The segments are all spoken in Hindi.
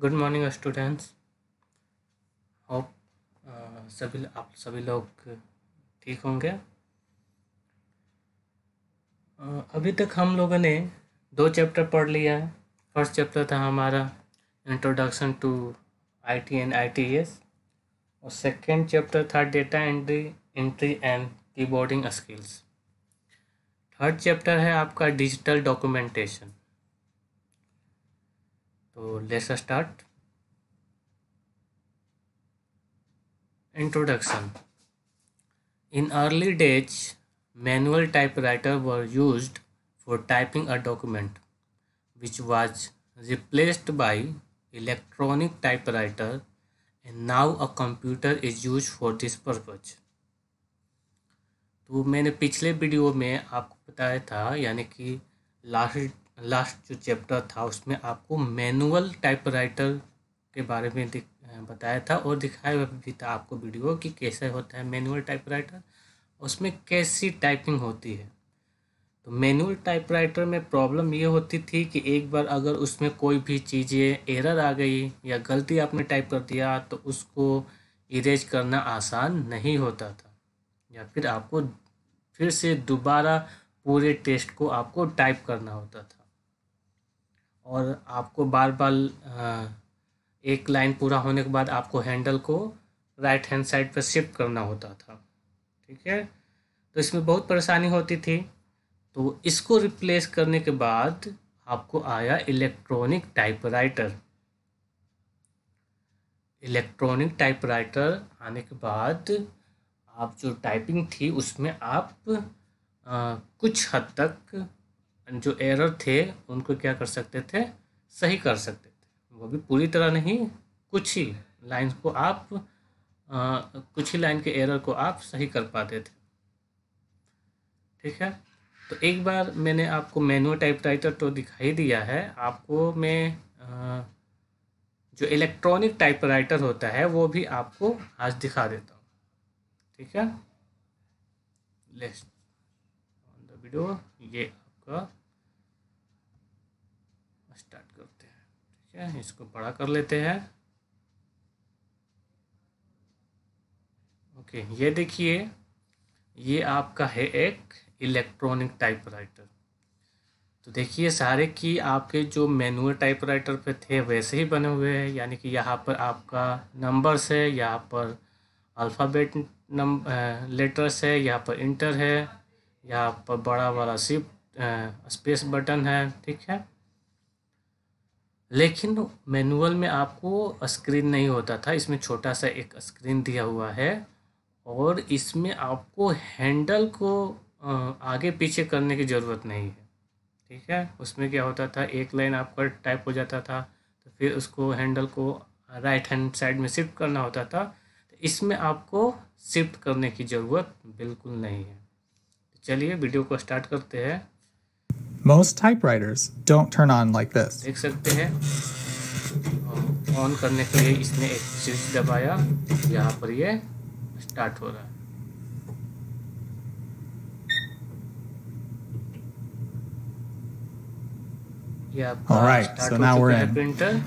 गुड मॉर्निंग स्टूडेंट्स होप सभी आप सभी लोग ठीक होंगे uh, अभी तक हम लोगों ने दो चैप्टर पढ़ लिया है फर्स्ट चैप्टर था हमारा introduction to IT and ITES और सेकंड चैप्टर था data entry entry and keyboarding skills third chapter है आपका डिजिटल डॉक्यूमेंटेशन तो let's start introduction in early days manual typewriter were use for typing a document which was replaced by electronic typewriter and now a computer is use for this purpose तो मैंने पिछले वीडियो में आपको बताया था यानी कि लास्ट लास्ट जो चैप्टर था उसमें आपको मैनुअल टाइपराइटर के बारे में बताया था और दिखाया भी था आपको वीडियो कि कैसे होता है मैनुअल टाइपराइटर उसमें कैसी टाइपिंग होती है तो मैनुअल टाइपराइटर में प्रॉब्लम ये होती थी कि एक बार अगर उसमें कोई भी चीज़ें एरर आ गई या गलती आपने टाइप कर दिया तो उसको इरेज करना आसान नहीं होता था या फिर आपको फिर से दोबारा पूरे टेस्ट को आपको टाइप करना होता था और आपको बार बार एक लाइन पूरा होने के बाद आपको हैंडल को राइट हैंड साइड पर शिफ्ट करना होता था ठीक है तो इसमें बहुत परेशानी होती थी तो इसको रिप्लेस करने के बाद आपको आया इलेक्ट्रॉनिक टाइपराइटर इलेक्ट्रॉनिक टाइपराइटर आने के बाद आप जो टाइपिंग थी उसमें आप आ, कुछ हद तक जो एरर थे उनको क्या कर सकते थे सही कर सकते थे वो भी पूरी तरह नहीं कुछ ही लाइन को आप आ, कुछ ही लाइन के एरर को आप सही कर पाते थे ठीक है तो एक बार मैंने आपको मैनुअल टाइपराइटर तो दिखाई दिया है आपको मैं आ, जो इलेक्ट्रॉनिक टाइपराइटर होता है वो भी आपको आज दिखा देता हूँ ठीक है लेट्स ऑन द वीडियो ये का स्टार्ट करते हैं ठीक है इसको बड़ा कर लेते हैं ओके ये देखिए ये आपका है एक इलेक्ट्रॉनिक टाइपराइटर तो देखिए सारे की आपके जो मैनुअल टाइपराइटर पे थे वैसे ही बने हुए हैं यानी कि यहाँ पर आपका नंबर्स है यहाँ पर अल्फ़ाबेट नंबर लेटर्स है यहाँ पर इंटर है यहाँ पर बड़ा वाला सिप स्पेस बटन है ठीक है लेकिन मैनुअल में आपको स्क्रीन नहीं होता था इसमें छोटा सा एक स्क्रीन दिया हुआ है और इसमें आपको हैंडल को आगे पीछे करने की ज़रूरत नहीं है ठीक है उसमें क्या होता था एक लाइन आपका टाइप हो जाता था तो फिर उसको हैंडल को राइट हैंड साइड में शिफ्ट करना होता था तो इसमें आपको शिफ्ट करने की ज़रूरत बिल्कुल नहीं है चलिए वीडियो को स्टार्ट करते हैं Most typewriters don't turn on like this. All right, so now we're in. Printer.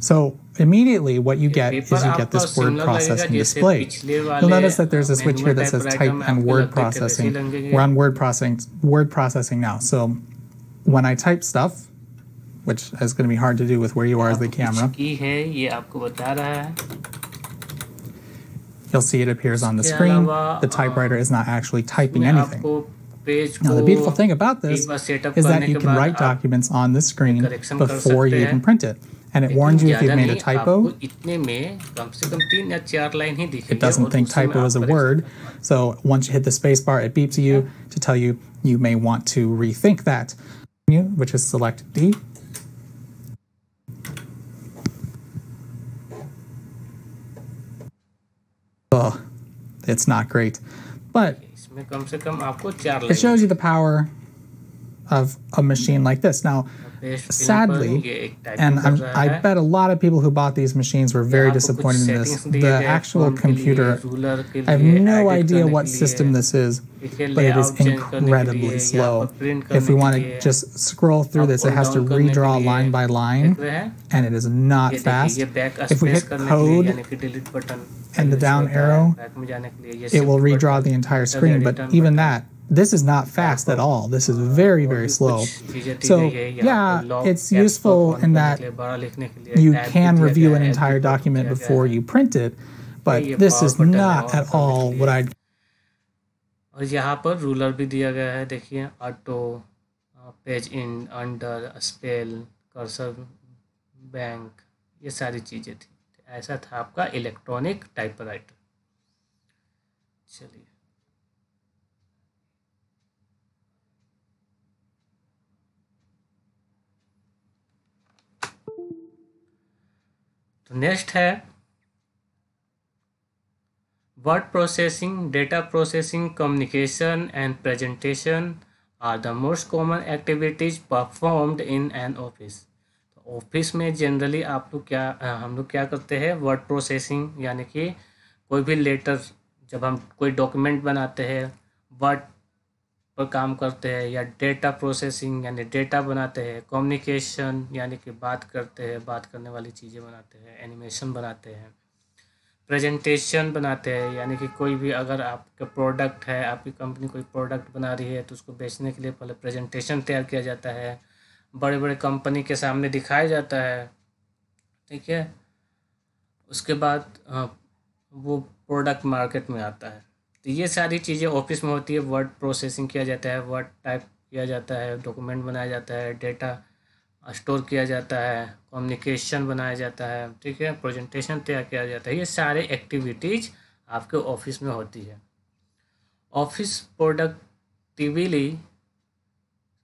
So immediately what you get is you get this word processing display. You'll notice that there's a switch here that says type and word processing. We're on word processing, word processing now. So when I type stuff, which is going to be hard to do with where you are as the camera, you'll see it appears on the screen. The typewriter uh, is not actually typing anything. Now, the beautiful thing about this is that you can write documents on the screen before you even print it and it warns you if you've made a typo. It doesn't think typo is a word, so once you hit the spacebar, it beeps you to tell you you may want to rethink that, which is select D. Ugh, it's not great, but it shows you the power of a machine like this. Now, Sadly, and I'm, i eh? bet a lot of people who bought these machines were very disappointed in this. The actual computer, I have no idea what system this is, but it is incredibly slow. If we want to just scroll through this, it has to redraw line by line, and it is not fast. If we hit code and the down arrow, it will redraw the entire screen, but even that this is not fast at all. This is very, very slow. So, yeah, it's useful in that you can review an entire document before you print it, but this is not at all what I'd. और यहाँ पर रूलर भी दिया गया है देखिए auto page in under spell cursor bank ये सारी चीज़ें थी ऐसा था आपका इलेक्ट्रॉनिक टाइपराइटर चलिए तो नेक्स्ट है word processing data processing communication and presentation are the most common activities performed in an office office में जनरली आप लोग क्या हम लोग क्या करते हैं वर्ड प्रोसेसिंग यानी कि कोई भी लेटर जब हम कोई डॉक्यूमेंट बनाते हैं वर्ड पर काम करते हैं या डेटा प्रोसेसिंग यानी डेटा बनाते हैं कम्युनिकेशन यानी कि बात करते हैं बात करने वाली चीज़ें बनाते हैं एनिमेशन बनाते हैं प्रेजेंटेशन बनाते हैं यानी कि कोई भी अगर आपका प्रोडक्ट है आपकी कंपनी कोई प्रोडक्ट बना रही है तो उसको बेचने के लिए पहले प्रेजेंटेशन तैयार किया जाता है बड़े बड़े कंपनी के सामने दिखाया जाता है ठीक है उसके बाद हाँ, वो प्रोडक्ट मार्केट में आता है तो ये सारी चीज़ें ऑफिस में होती है वर्ड प्रोसेसिंग किया जाता है वर्ड टाइप किया जाता है डॉक्यूमेंट बनाया जाता है डेटा स्टोर किया जाता है कम्युनिकेशन बनाया जाता है ठीक है प्रेजेंटेशन तैयार किया जाता है ये सारे एक्टिविटीज़ आपके ऑफिस में होती है office productively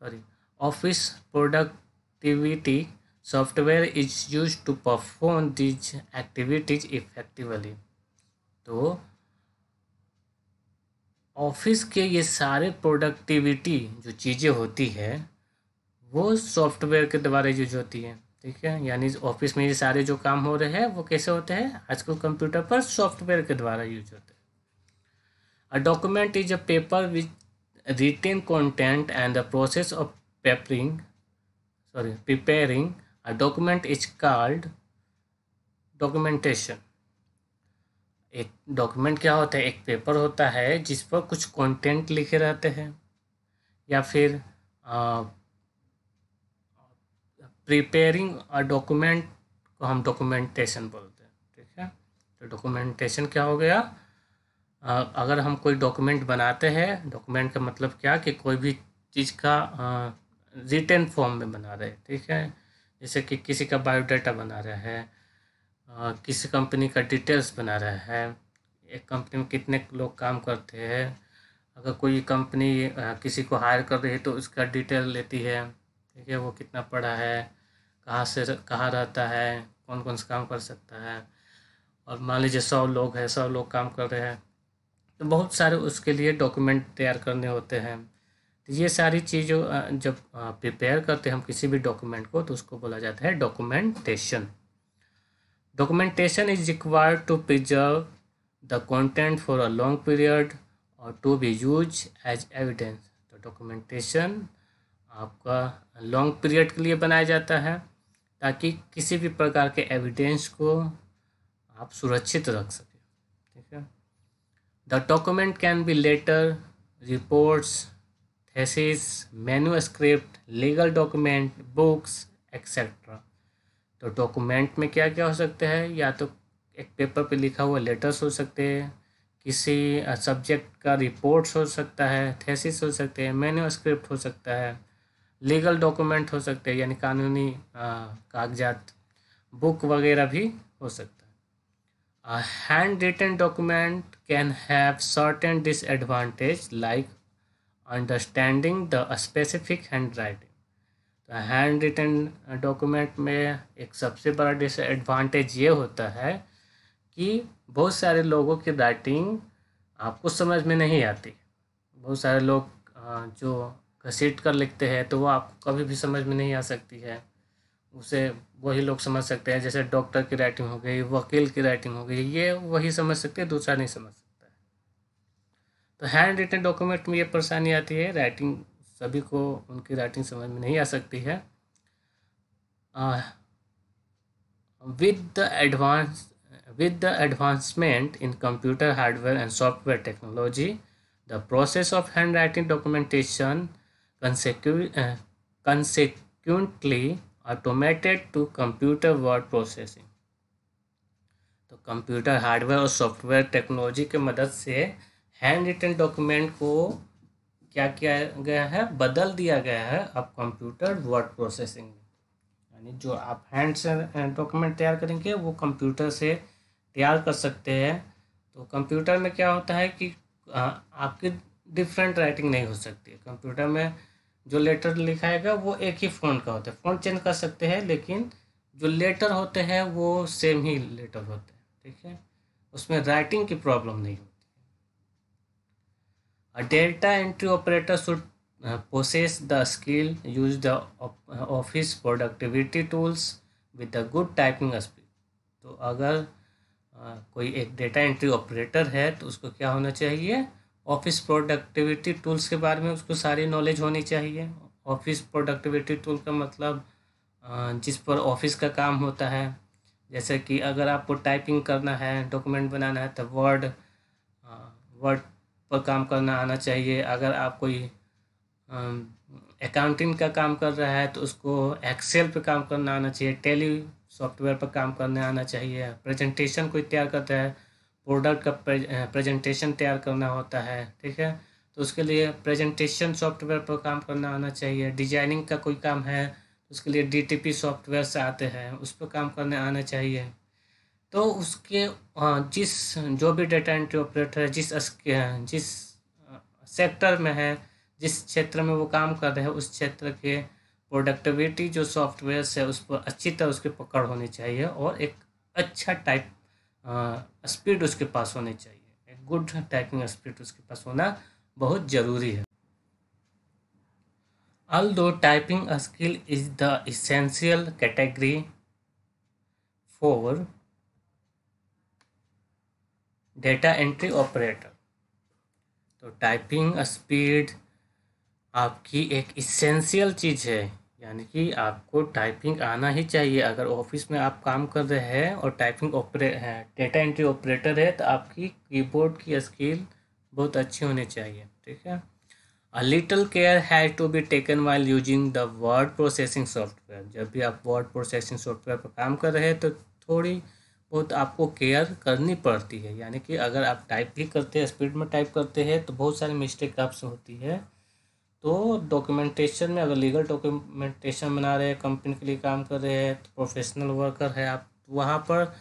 sorry office productivity software is use to perform these activities effectively तो ऑफिस के ये सारे प्रोडक्टिविटी जो चीज़ें होती है वो सॉफ्टवेयर के द्वारा यूज होती है ठीक है यानी ऑफिस में ये सारे जो काम हो रहे हैं वो कैसे होते हैं आजकल कंप्यूटर पर सॉफ्टवेयर के द्वारा यूज होते हैं a document is a paper which written content and the process of papering sorry preparing a document is called documentation एक डॉक्यूमेंट क्या होता है एक पेपर होता है जिस पर कुछ कंटेंट लिखे रहते हैं या फिर प्रिपेयरिंग अ डॉक्यूमेंट को हम डॉक्यूमेंटेशन बोलते हैं ठीक है तो डॉक्यूमेंटेशन क्या हो गया आ, अगर हम कोई डॉक्यूमेंट बनाते हैं डॉक्यूमेंट का मतलब क्या कि कोई भी चीज़ का रिटर्न फॉर्म में बना रहे ठीक है जैसे कि किसी का बायोडाटा बना रहे हैं किसी कंपनी का डिटेल्स बना रहा है एक कंपनी में कितने लोग काम करते हैं अगर कोई कंपनी किसी को हायर कर रही है तो उसका डिटेल लेती है ठीक है वो कितना पड़ा है कहाँ से कहाँ रहता है कौन कौन सा काम कर सकता है और मान लीजिए सौ लोग हैं सौ लोग काम कर रहे हैं तो बहुत सारे उसके लिए डॉक्यूमेंट तैयार करने होते हैं तो ये सारी चीज़ों जब प्रिपेयर करते हैं हम किसी भी डॉक्यूमेंट को तो उसको बोला जाता है documentation Documentation is required to preserve the content for a long period or to be used as evidence. तो documentation आपका long period के लिए बनाया जाता है ताकि किसी भी प्रकार के एविडेंस को आप सुरक्षित रख सकें ठीक है the document can be letter reports thesis, manuscript, legal document, books, etc. तो डॉक्यूमेंट में क्या क्या हो सकते हैं या तो एक पेपर पे लिखा हुआ लेटर्स हो सकते हैं किसी सब्जेक्ट का रिपोर्ट्स हो सकता है थेसिस हो सकते हैं मेन्यू स्क्रिप्ट हो सकता है लीगल डॉक्यूमेंट हो सकते हैं यानी कानूनी कागजात बुक वगैरह भी हो सकता है hand written document can have certain disadvantage like understanding the specific hand writing तो हैंड रिटन डॉक्यूमेंट में एक सबसे बड़ा डिसएडवांटेज ये होता है कि बहुत सारे लोगों की राइटिंग आपको समझ में नहीं आती बहुत सारे लोग uh, जो घसीट कर लिखते हैं तो वो आपको कभी भी समझ में नहीं आ सकती है उसे वही लोग समझ सकते हैं जैसे डॉक्टर की राइटिंग हो गई वकील की राइटिंग हो गई ये वही समझ सकते हैं दूसरा नहीं समझ सकता है तो हैंड रिटन डॉक्यूमेंट में ये परेशानी आती है राइटिंग सभी को उनकी राइटिंग समझ में नहीं आ सकती है with the advance with the advancement in computer hardware and software technology the process of hand writing documentation consecutively automated to computer word processing तो कंप्यूटर हार्डवेयर और सॉफ्टवेयर टेक्नोलॉजी के मदद से हैंड रिटन डॉक्यूमेंट को क्या किया गया है बदल दिया गया है अब कंप्यूटर वर्ड प्रोसेसिंग में यानी जो आप हैंड से डॉक्यूमेंट तैयार करेंगे वो कंप्यूटर से तैयार कर सकते हैं तो कंप्यूटर में क्या होता है कि आपकी डिफरेंट राइटिंग नहीं हो सकती कंप्यूटर में जो लेटर लिखाएगा वो एक ही फ़ॉन्ट का होता है फ़ॉन्ट चेंज कर सकते हैं लेकिन जो लेटर होते हैं वो सेम ही लेटर होते हैं ठीक है उसमें राइटिंग की प्रॉब्लम नहीं होती A delta entry operator should uh, possess the skill, use the uh, office productivity tools with a good typing speed. तो अगर uh, कोई एक डेटा एंट्री ऑपरेटर है तो उसको क्या होना चाहिए ऑफिस प्रोडक्टिविटी टूल्स के बारे में उसको सारी नॉलेज होनी चाहिए ऑफिस प्रोडक्टिविटी टूल का मतलब जिस पर ऑफिस का काम होता है जैसे कि अगर आपको टाइपिंग करना है डॉक्यूमेंट बनाना है तो वर्ड वर्ड पर काम करना आना चाहिए अगर आप कोई अकाउंटिंग का काम कर रहा है तो उसको एक्सेल पर काम करना आना चाहिए टेली सॉफ्टवेयर पर काम करना आना चाहिए प्रेजेंटेशन कोई तैयार करता है प्रोडक्ट का प्रेजेंटेशन तैयार करना होता है ठीक है तो उसके लिए प्रेजेंटेशन सॉफ्टवेयर पर काम करना आना चाहिए डिजाइनिंग का कोई काम है तो उसके लिए डी सॉफ्टवेयर से आते हैं उस पर काम करने आना चाहिए तो उसके जिस जो भी डेटा एंट्री ऑपरेटर है जिस जिस सेक्टर में है जिस क्षेत्र में वो काम कर रहे हैं उस क्षेत्र के प्रोडक्टिविटी जो सॉफ्टवेयर है उस पर अच्छी तरह उसकी पकड़ होनी चाहिए और एक अच्छा टाइप स्पीड उसके पास होनी चाहिए एक गुड टाइपिंग स्पीड उसके पास होना बहुत ज़रूरी है although typing skill is the essential category for data entry operator तो टाइपिंग स्पीड आपकी एक इसेंशियल चीज़ है यानी कि आपको टाइपिंग आना ही चाहिए अगर ऑफिस में आप काम कर रहे हैं और typing operator data entry operator है तो आपकी कीबोर्ड की स्किल बहुत अच्छी होनी चाहिए ठीक है a little care has to be taken while using the word processing software जब भी आप वर्ड प्रोसेसिंग सॉफ्टवेयर पर काम कर रहे हैं तो थोड़ी बहुत तो आपको केयर करनी पड़ती है यानी कि अगर आप टाइप भी करते हैं स्पीड में टाइप करते हैं तो बहुत सारी मिस्टेक आपसे होती है तो डॉक्यूमेंटेशन में अगर लीगल डॉक्यूमेंटेशन बना रहे हैं कंपनी के लिए काम कर रहे हैं तो प्रोफेशनल वर्कर है आप तो वहाँ पर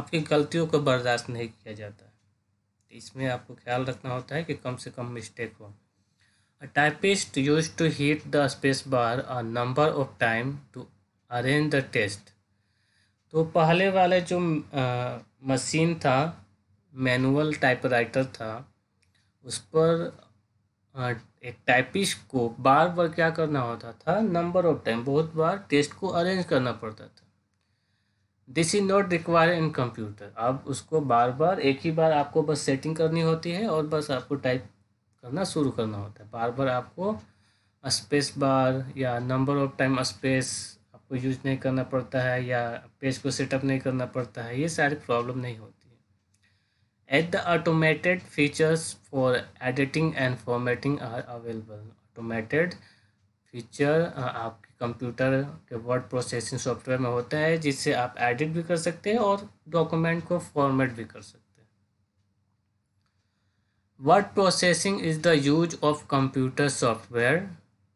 आपकी गलतियों को बर्दाश्त नहीं किया जाता तो इसमें आपको ख्याल रखना होता है कि कम से कम मिस्टेक हो a typist use to hit the space bar a number of time to arrange the text तो पहले वाले जो मशीन था मैनुअल टाइपराइटर था उस पर आ, एक टाइपिश को बार बार क्या करना होता था नंबर ऑफ टाइम बहुत बार टेस्ट को अरेंज करना पड़ता था this is not require in computer अब उसको बार बार एक ही बार आपको बस सेटिंग करनी होती है और बस आपको टाइप करना शुरू करना होता है बार बार आपको स्पेस बार या नंबर ऑफ टाइम स्पेस को यूज नहीं करना पड़ता है या पेज को सेटअप नहीं करना पड़ता है ये सारी प्रॉब्लम नहीं होती है at the automated features for editing and formatting are available automated feature आपके कंप्यूटर के वर्ड प्रोसेसिंग सॉफ्टवेयर में होता है जिससे आप एडिट भी कर सकते हैं और डॉक्यूमेंट को फॉर्मेट भी कर सकते हैं word processing is the use of computer software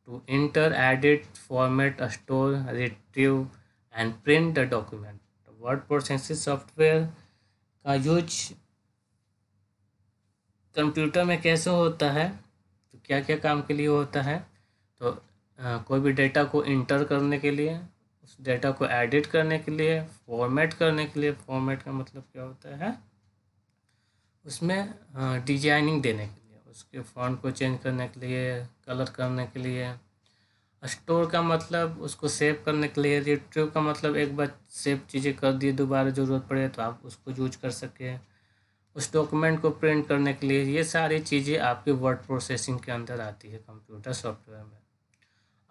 to enter, edit, format, store, retrieve and print the document. The word processing software का यूज कंप्यूटर में कैसे होता है तो क्या क्या काम के लिए होता है तो आ, कोई भी डेटा को इंटर करने के लिए उस डेटा को एडिट करने के लिए फॉर्मेट करने के लिए फॉर्मेट का मतलब क्या होता है उसमें डिजाइनिंग देने के लिए उसके फ़ॉन्ट को चेंज करने के लिए कलर करने के लिए स्टोर का मतलब उसको सेव करने के लिए रिट्रीव का मतलब एक बार सेव चीज़ें कर दिए दोबारा ज़रूरत पड़े तो आप उसको यूज कर सकें उस डॉक्यूमेंट को प्रिंट करने के लिए ये सारी चीज़ें आपके वर्ड प्रोसेसिंग के अंदर आती है कंप्यूटर सॉफ्टवेयर में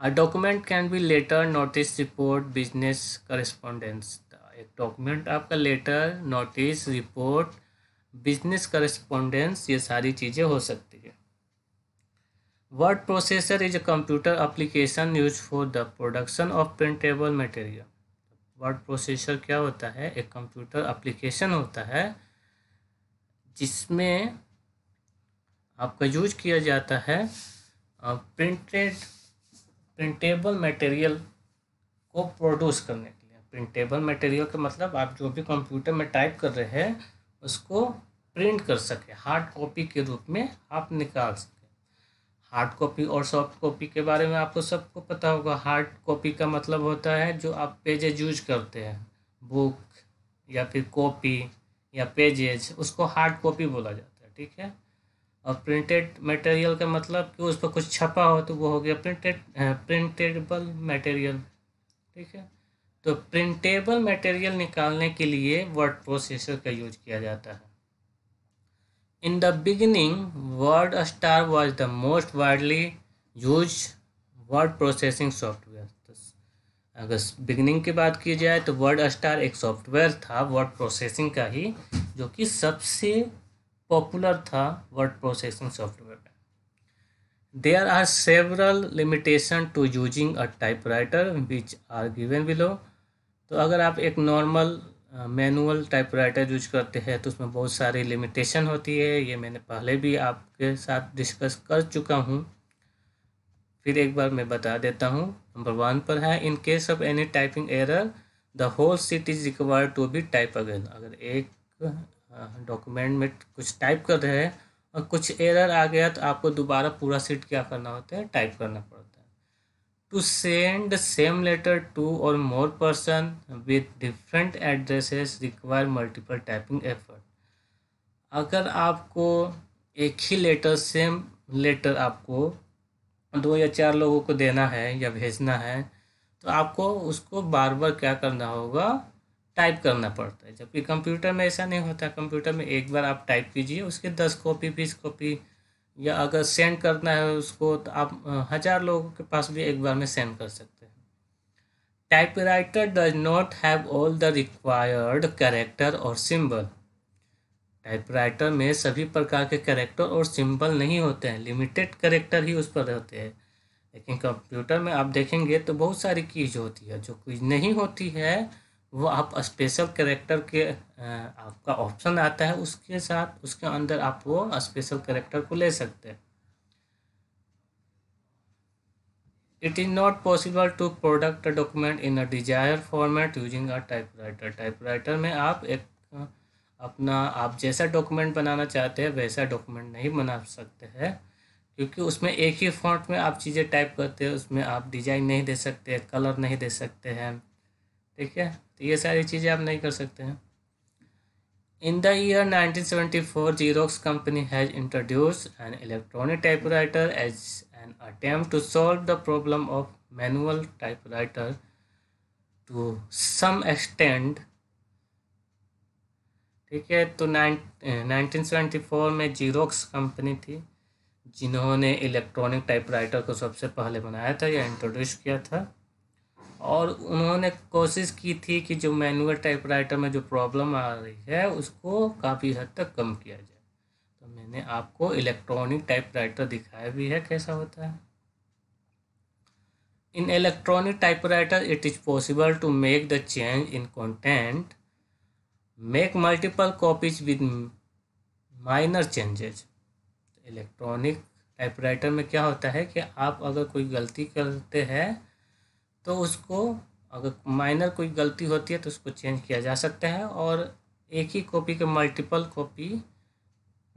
A document can be letter notice report business correspondence एक डॉक्यूमेंट आपका letter notice report business correspondence ये सारी चीज़ें हो सकती है word processor is a computer application use for the production of printable material word processor क्या होता है एक कंप्यूटर अप्लीकेशन होता है जिसमें आपका यूज किया जाता है प्रिंटेड प्रिंटेबल मटेरियल को प्रोड्यूस करने के लिए प्रिंटेबल मटेरियल का मतलब आप जो भी कंप्यूटर में टाइप कर रहे हैं उसको प्रिंट कर सके हार्ड कॉपी के रूप में आप निकाल सकें हार्ड कॉपी और सॉफ्ट कॉपी के बारे में आपको सबको पता होगा हार्ड कॉपी का मतलब होता है जो आप पेजेज यूज करते हैं बुक या फिर कॉपी या पेजेज उसको हार्ड कॉपी बोला जाता है ठीक है और प्रिंटेड मटेरियल का मतलब कि उस पर कुछ छपा हो तो वो हो गया प्रिंटेड प्रिंटेडबल मटेरियल ठीक है तो प्रिंटेबल मटेरियल निकालने के लिए वर्ड प्रोसेसर का यूज किया जाता है in the beginning WordStar was the most widely use word processing software अगर बिगनिंग की बात की जाए तो वर्ड स्टार एक सॉफ्टवेयर था वर्ड प्रोसेसिंग का ही जो कि सबसे पॉपुलर था वर्ड प्रोसेसिंग सॉफ्टवेयर का there are several limitation to using a type writer which are given below तो अगर आप एक नॉर्मल मैनुअल टाइपराइटर यूज करते हैं तो उसमें बहुत सारी लिमिटेशन होती है ये मैंने पहले भी आपके साथ डिस्कस कर चुका हूँ फिर एक बार मैं बता देता हूँ नंबर वन पर है in case of any typing error the whole sheet is require to be type again अगर एक डॉक्यूमेंट uh, में कुछ टाइप कर रहे हैं और कुछ एरर आ गया तो आपको दोबारा पूरा सीट क्या करना होता है टाइप करना पड़ता है to send same letter to or more person with different addresses require multiple typing effort अगर आपको एक ही लेटर सेम लेटर आपको दो या चार लोगों को देना है या भेजना है तो आपको उसको बार बार क्या करना होगा टाइप करना पड़ता है जबकि कंप्यूटर में ऐसा नहीं होता कंप्यूटर में एक बार आप टाइप कीजिए उसके दस कॉपी बीस कॉपी या अगर सेंड करना है उसको तो आप हज़ार लोगों के पास भी एक बार में सेंड कर सकते हैं typewriter does not have all the required character और सिंबल टाइपराइटर में सभी प्रकार के कैरेक्टर और सिंबल नहीं होते हैं लिमिटेड कैरेक्टर ही उस पर रहते हैं लेकिन कंप्यूटर में आप देखेंगे तो बहुत सारी कीज होती है जो कीज नहीं होती है वो आप स्पेशल करेक्टर के आपका ऑप्शन आता है उसके साथ उसके अंदर आप वो स्पेशल करेक्टर को ले सकते हैं it is not possible to product document in a desire format using a typewriter typewriter में आप एक अपना आप जैसा डॉक्यूमेंट बनाना चाहते हैं वैसा डॉक्यूमेंट नहीं बना सकते हैं क्योंकि उसमें एक ही फॉन्ट में आप चीज़ें टाइप करते हैं उसमें आप डिजाइन नहीं दे सकते कलर नहीं दे सकते हैं ठीक है तो ये सारी चीज़ें आप नहीं कर सकते हैं in the year 1974 seventy four Xerox company has introduce an electronic typewriter as an attempt to solve the problem of manual typewriter to some extend ठीक है तो 1974 eh, में जीरोक्स कंपनी थी जिन्होंने इलेक्ट्रॉनिक टाइपराइटर को सबसे पहले बनाया था या इंट्रोड्यूस किया था और उन्होंने कोशिश की थी कि जो मैनुअल टाइपराइटर में जो प्रॉब्लम आ रही है उसको काफ़ी हद तक कम किया जाए तो मैंने आपको इलेक्ट्रॉनिक टाइपराइटर दिखाया भी है कैसा होता है in electronic typewriter it is possible to make the change in content make multiple copies with minor changes electronic typewriter में क्या होता है कि आप अगर कोई गलती करते हैं तो उसको अगर माइनर कोई गलती होती है तो उसको चेंज किया जा सकता है और एक ही कॉपी के मल्टीपल कॉपी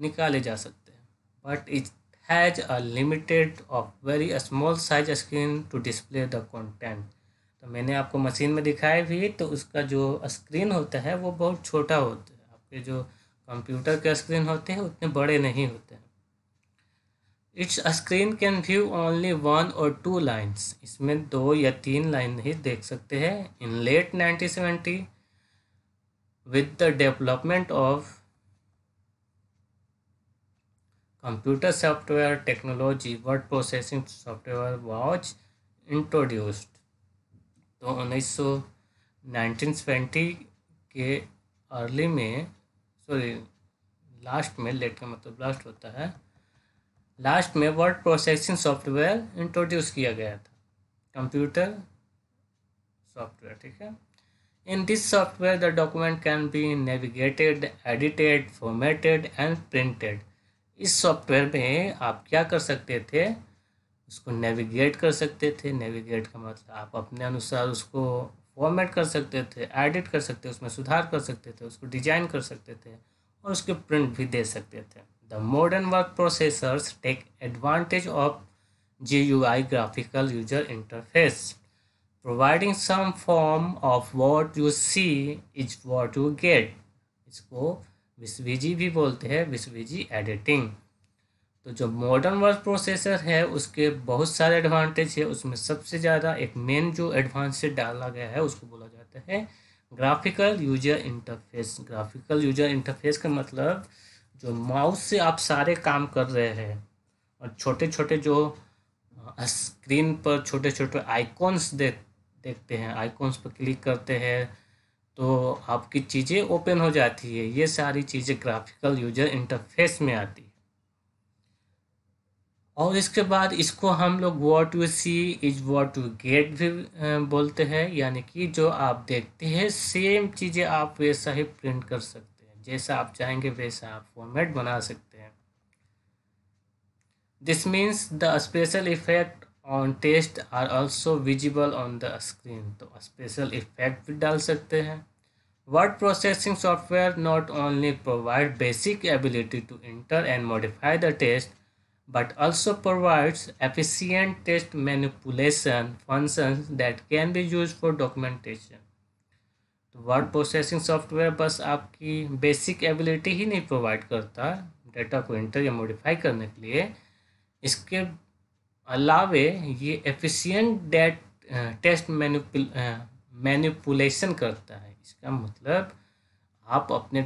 निकाले जा सकते हैं but it has a limited of very small size screen to display the content तो मैंने आपको मशीन में दिखाया भी तो उसका जो स्क्रीन होता है वो बहुत छोटा होता है आपके जो कंप्यूटर के स्क्रीन होते हैं उतने बड़े नहीं होते हैं its screen can view only one or two lines इसमें दो या तीन लाइन ही देख सकते हैं in late nineteen seventy with the development of computer software technology word processing software was introduced तो उन्नीस सौ नाइनटीन सेवेंटी के अर्ली में सॉरी लास्ट में लेट का मतलब लास्ट होता है लास्ट में वर्ड प्रोसेसिंग सॉफ्टवेयर इंट्रोड्यूस किया गया था कंप्यूटर सॉफ्टवेयर ठीक है in this software the document can be navigated edited formatted and printed इस सॉफ्टवेयर में आप क्या कर सकते थे उसको नेविगेट कर सकते थे नेविगेट का मतलब आप अपने अनुसार उसको फॉर्मेट कर सकते थे एडिट कर सकते उसमें सुधार कर सकते थे उसको डिजाइन कर सकते थे और उसके प्रिंट भी दे सकते थे The modern work processors take advantage of GUI graphical user interface. Providing some form of what you see is what you get. इसको विस्वीजी भी बोलते हैं विस्वीजी एडिटिंग तो जो मॉडर्न वर्क प्रोसेसर है उसके बहुत सारे एडवांटेज है उसमें सबसे ज़्यादा एक मेन जो एडवांस डाला गया है उसको बोला जाता है graphical user interface graphical user interface का मतलब जो माउस से आप सारे काम कर रहे हैं और छोटे छोटे जो स्क्रीन पर छोटे छोटे आइकॉन्स देख देखते हैं आइकॉन्स पर क्लिक करते हैं तो आपकी चीज़ें ओपन हो जाती है ये सारी चीज़ें ग्राफिकल यूजर इंटरफेस में आती है और इसके बाद इसको हम लोग what to see is what to get भी बोलते हैं यानी कि जो आप देखते हैं सेम चीज़ें आप वैसा ही प्रिंट कर सकते जैसा आप चाहेंगे वैसा आप फॉर्मेट बना सकते हैं this means the special effect on text are also visible on the screen तो स्पेशल इफेक्ट भी डाल सकते हैं word processing software not only provide basic ability to enter and modify the text but also provides efficient text manipulation function that can be use for documentation तो वर्ड प्रोसेसिंग सॉफ्टवेयर बस आपकी बेसिक एबिलिटी ही नहीं प्रोवाइड करता डाटा को इंटर या मॉडिफाई करने के लिए इसके अलावे ये efficient that text manipulation manipulation करता है इसका मतलब आप अपने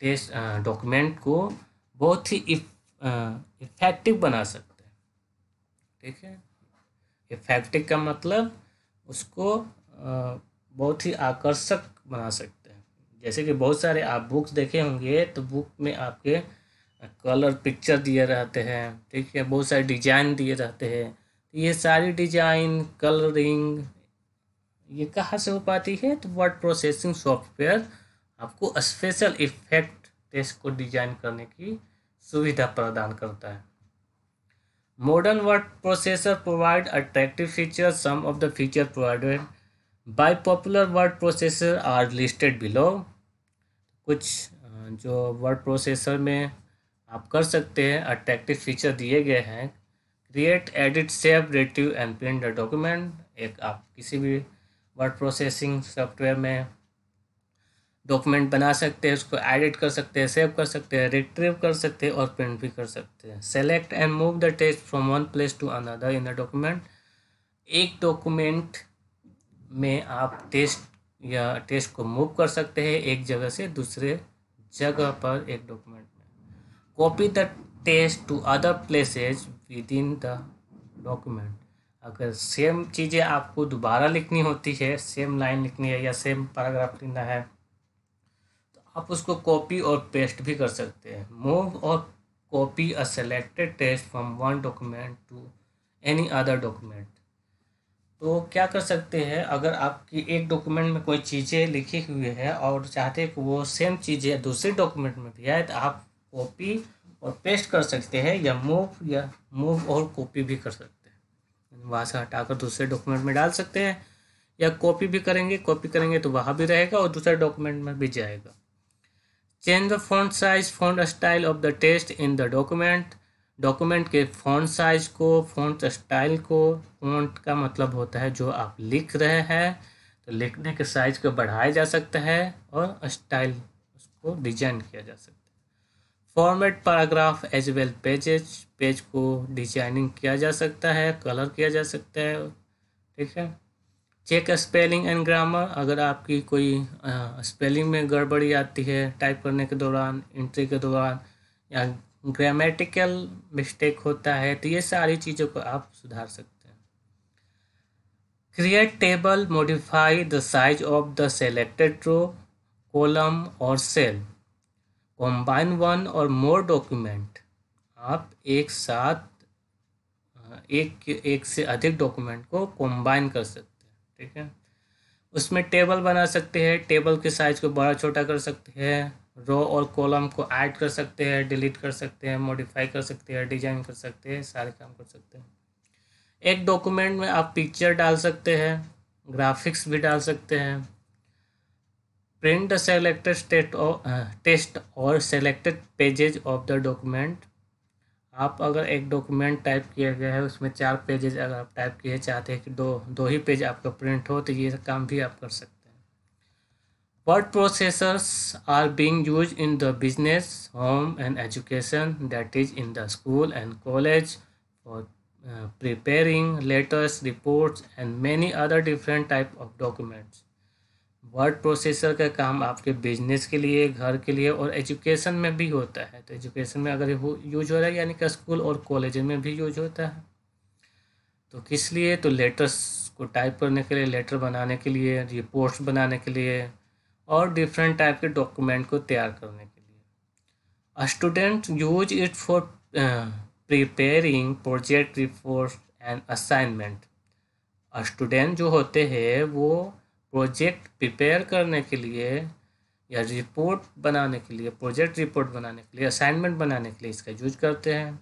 टेस्ट डॉक्यूमेंट को बहुत ही इफेक्टिव बना सकते हैं ठीक है इफेक्टिव का मतलब उसको बहुत ही आकर्षक बना सकते हैं जैसे कि बहुत सारे आप बुक्स देखे होंगे तो बुक में आपके कलर पिक्चर दिए रहते हैं ठीक है बहुत सारे डिजाइन दिए रहते हैं तो ये सारी डिजाइन कलरिंग ये कहाँ से हो पाती है तो वर्ड प्रोसेसिंग सॉफ्टवेयर आपको स्पेशल इफेक्ट टेस्ट को डिजाइन करने की सुविधा प्रदान करता है modern word processor provide attractive feature some of the feature provided by popular word processor are listed below कुछ जो वर्ड प्रोसेसर में आप कर सकते हैं अट्रैक्टिव फीचर दिए गए हैं create edit save retrieve and print document एक आप किसी भी वर्ड प्रोसेसिंग सॉफ्टवेयर में डॉक्यूमेंट बना सकते हैं उसको एडिट कर सकते हैं सेव कर सकते हैं रिट्रीव कर सकते हैं और प्रिंट भी कर सकते हैं select and move the text from one place to another in the document एक डॉक्यूमेंट में आप टेस्ट या टेस्ट को मूव कर सकते हैं एक जगह से दूसरे जगह पर एक डॉक्यूमेंट में copy the text to other places within the the डॉक्यूमेंट अगर सेम चीज़ें आपको दोबारा लिखनी होती है सेम लाइन लिखनी है या सेम पैराग्राफ लिखना है तो आप उसको कॉपी और पेस्ट भी कर सकते हैं move or copy a selected text from one document to any other document तो क्या कर सकते हैं अगर आपकी एक डॉक्यूमेंट में कोई चीज़ें लिखी हुई है और चाहते हैं कि वो सेम चीज़ें दूसरे डॉक्यूमेंट में भी आए तो आप कॉपी और पेस्ट कर सकते हैं या मूव या मूव और कॉपी भी कर सकते हैं वहाँ से हटाकर दूसरे डॉक्यूमेंट में डाल सकते हैं या कॉपी भी करेंगे कॉपी करेंगे तो वहाँ भी रहेगा और दूसरे डॉक्यूमेंट में भी जाएगा change the font size font style of the text in the document document के फ़ॉन्ट साइज को फ़ॉन्ट स्टाइल को फ़ॉन्ट का मतलब होता है जो आप लिख रहे हैं तो लिखने के साइज को बढ़ाया जा सकता है और स्टाइल उसको डिजाइन किया जा सकता है format paragraph as well pages page को डिजाइनिंग किया जा सकता है कलर किया जा सकता है ठीक है चेक स्पेलिंग एंड ग्रामर अगर आपकी कोई स्पेलिंग में गड़बड़ी आती है टाइप करने के दौरान एंट्री के दौरान या ग्रामेटिकल मिस्टेक होता है तो ये सारी चीज़ों को आप सुधार सकते हैं create table modify the size of the selected row column or cell combine one or more document आप एक साथ एक एक से अधिक डॉक्यूमेंट को कॉम्बाइन कर सकते हैं ठीक है उसमें टेबल बना सकते हैं टेबल के साइज को बड़ा छोटा कर सकते हैं रो और कॉलम को ऐड कर सकते हैं डिलीट कर सकते हैं मॉडिफाई कर सकते हैं डिजाइन कर सकते हैं सारे काम कर सकते हैं एक डॉक्यूमेंट में आप पिक्चर डाल सकते हैं ग्राफिक्स भी डाल सकते हैं print the selected text or selected pages of the document आप अगर एक डॉक्यूमेंट टाइप किया गया है उसमें चार पेजेज अगर आप टाइप किए चाहते हैं कि दो दो ही पेज आपका प्रिंट हो तो ये काम भी आप कर सकते हैं Word processors are being used in the business, home and education that is in the school and college for uh, preparing letters, reports and many other different type of documents. Word processor का काम आपके बिजनेस के लिए घर के लिए और एजुकेशन में भी होता है तो एजुकेशन में अगर यूज हो रहा है यानी कि स्कूल और कॉलेज में भी यूज होता है तो किस लिए तो लेटर्स को टाइप करने के लिए लेटर बनाने के लिए रिपोर्ट्स बनाने के लिए और डिफरेंट टाइप के डॉक्यूमेंट को तैयार करने के लिए student use it for preparing project report and assignment student जो होते हैं वो प्रोजेक्ट प्रिपेयर करने के लिए या रिपोर्ट बनाने के लिए प्रोजेक्ट रिपोर्ट बनाने के लिए असाइनमेंट बनाने के लिए इसका यूज करते हैं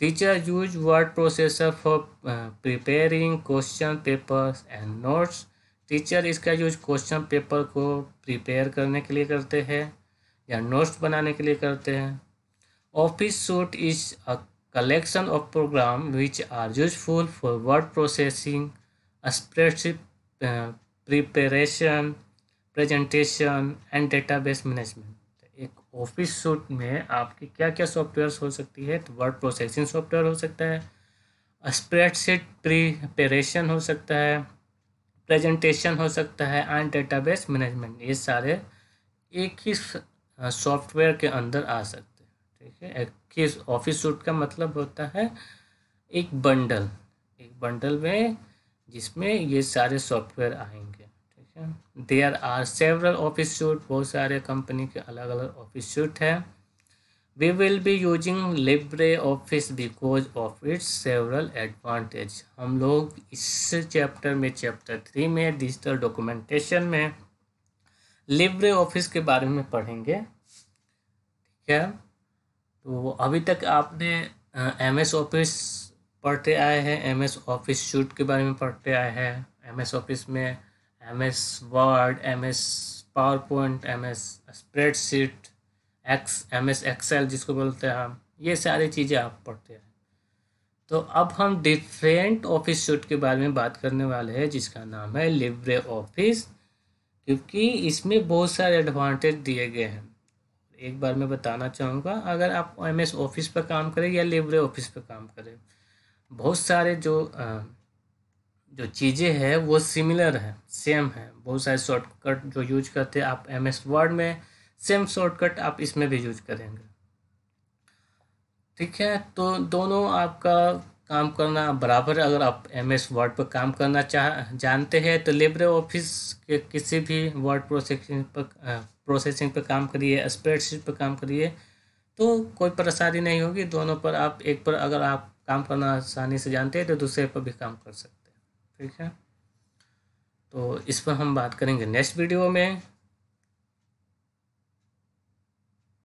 teacher use word processor for preparing question papers and notes teacher इसका यूज क्वेश्चन पेपर को प्रिपेयर करने के लिए करते हैं या नोट्स बनाने के लिए करते हैं office suite is a collection of program which are useful for word processing spreadsheet preparation preparation, and and management management. एक ऑफिस सूट में आपकी क्या क्या सॉफ्टवेयर हो सकती है तो वर्ड प्रोसेसिंग सॉफ्टवेयर हो सकता है स्प्रेडशीट प्रिपरेशन हो सकता है प्रेजेंटेशन हो सकता है एंड डेटाबेस मैनेजमेंट ये सारे एक ही सॉफ्टवेयर के अंदर आ सकते हैं ठीक है एक ही ऑफिस सूट का मतलब होता है एक बंडल एक बंडल में जिसमें ये सारे सॉफ्टवेयर आएंगे ठीक है there are several office suite बहुत सारे कंपनी के अलग अलग ऑफिस सूट हैं We will be using LibreOffice because of its several advantage. हम लोग इस चैप्टर में चैप्टर थ्री में डिजिटल डॉक्यूमेंटेशन में लिब्रे ऑफिस के बारे में पढ़ेंगे ठीक है तो अभी तक आपने एम एस ऑफिस पढ़ते आए हैं एम एस ऑफिस शूट के बारे में पढ़ते आए हैं एम एस ऑफिस में M S Word M S PowerPoint M S spreadsheet X M S Excel जिसको बोलते हैं हम ये सारी चीज़ें आप पढ़ते हैं तो अब हम डिफरेंट ऑफिस सूट के बारे में बात करने वाले हैं जिसका नाम है लिब्रे ऑफिस क्योंकि इसमें बहुत सारे एडवांटेज दिए गए हैं एक बार मैं बताना चाहूँगा अगर आप एम एस ऑफिस पर काम करें या लिब्रे ऑफिस पर काम करें बहुत सारे जो जो चीज़ें हैं वो सिमिलर हैं सेम हैं बहुत सारे शॉर्टकट जो यूज करते हैं आप एम एस वर्ड में सेम शॉर्टकट आप इसमें भी यूज करेंगे ठीक है तो दोनों आपका काम करना बराबर है अगर आप एम एस वर्ड पर काम करना चाह जानते हैं तो लेबर ऑफिस के किसी भी वर्ड प्रोसेसिंग पर प्रोसेसिंग पर काम करिए स्प्रेडशीट पर काम करिए तो कोई परेशानी नहीं होगी दोनों पर आप एक पर अगर आप काम करना आसानी से जानते हैं तो दूसरे पर भी काम कर सकते हैं ठीक है तो इस पर हम बात करेंगे नेक्स्ट वीडियो में